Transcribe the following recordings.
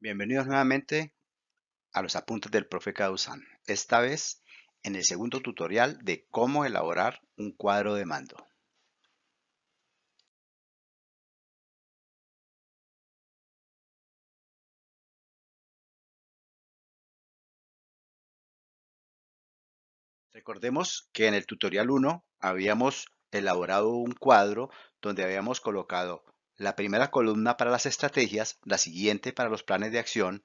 Bienvenidos nuevamente a los apuntes del profe Causan. esta vez en el segundo tutorial de cómo elaborar un cuadro de mando. Recordemos que en el tutorial 1 habíamos elaborado un cuadro donde habíamos colocado la primera columna para las estrategias, la siguiente para los planes de acción,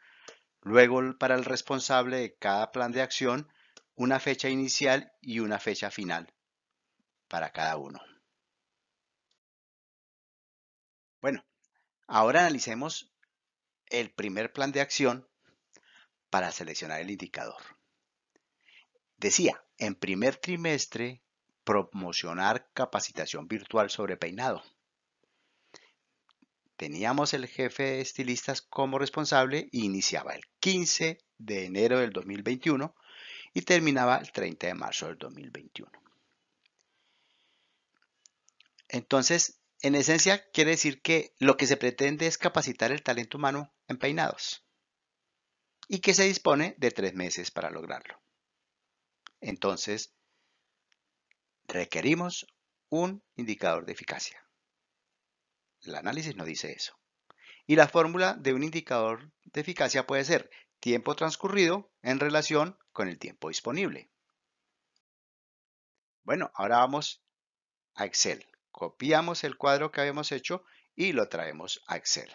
luego para el responsable de cada plan de acción, una fecha inicial y una fecha final para cada uno. Bueno, ahora analicemos el primer plan de acción para seleccionar el indicador. Decía, en primer trimestre, promocionar capacitación virtual sobre peinado teníamos el jefe de estilistas como responsable y iniciaba el 15 de enero del 2021 y terminaba el 30 de marzo del 2021. Entonces, en esencia, quiere decir que lo que se pretende es capacitar el talento humano en peinados y que se dispone de tres meses para lograrlo. Entonces, requerimos un indicador de eficacia. El análisis no dice eso. Y la fórmula de un indicador de eficacia puede ser tiempo transcurrido en relación con el tiempo disponible. Bueno, ahora vamos a Excel. Copiamos el cuadro que habíamos hecho y lo traemos a Excel.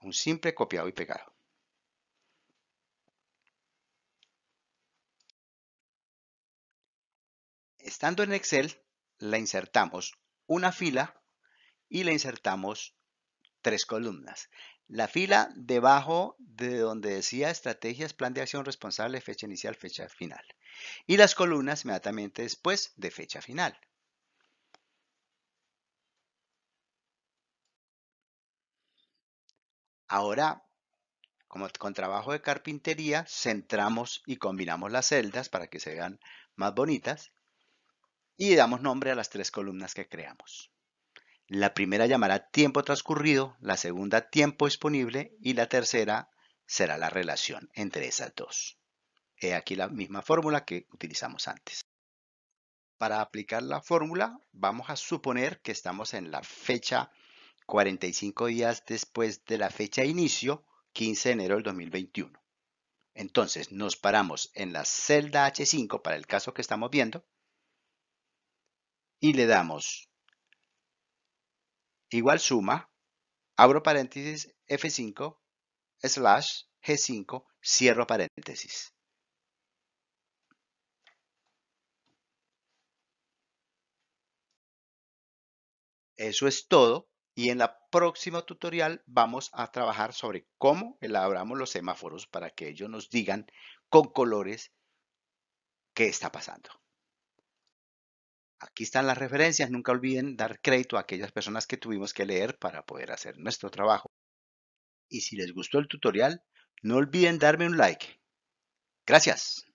Un simple copiado y pegado. Estando en Excel, la insertamos una fila y le insertamos tres columnas. La fila debajo de donde decía estrategias, plan de acción responsable, fecha inicial, fecha final. Y las columnas inmediatamente después de fecha final. Ahora, como con trabajo de carpintería, centramos y combinamos las celdas para que se vean más bonitas y damos nombre a las tres columnas que creamos. La primera llamará tiempo transcurrido, la segunda tiempo disponible y la tercera será la relación entre esas dos. He aquí la misma fórmula que utilizamos antes. Para aplicar la fórmula vamos a suponer que estamos en la fecha 45 días después de la fecha de inicio, 15 de enero del 2021. Entonces nos paramos en la celda H5 para el caso que estamos viendo y le damos igual suma, abro paréntesis F5, slash G5, cierro paréntesis. Eso es todo y en la próxima tutorial vamos a trabajar sobre cómo elaboramos los semáforos para que ellos nos digan con colores qué está pasando. Aquí están las referencias. Nunca olviden dar crédito a aquellas personas que tuvimos que leer para poder hacer nuestro trabajo. Y si les gustó el tutorial, no olviden darme un like. Gracias.